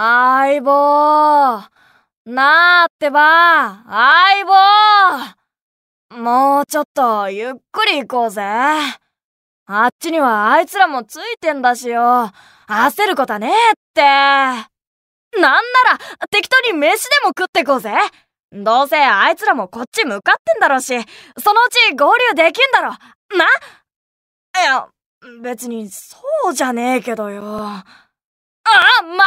相棒なあってば相棒もうちょっとゆっくり行こうぜ。あっちにはあいつらもついてんだしよ。焦ることはねえって。なんなら適当に飯でも食ってこうぜ。どうせあいつらもこっち向かってんだろうし、そのうち合流できんだろ。ないや、別にそうじゃねえけどよ。あ、待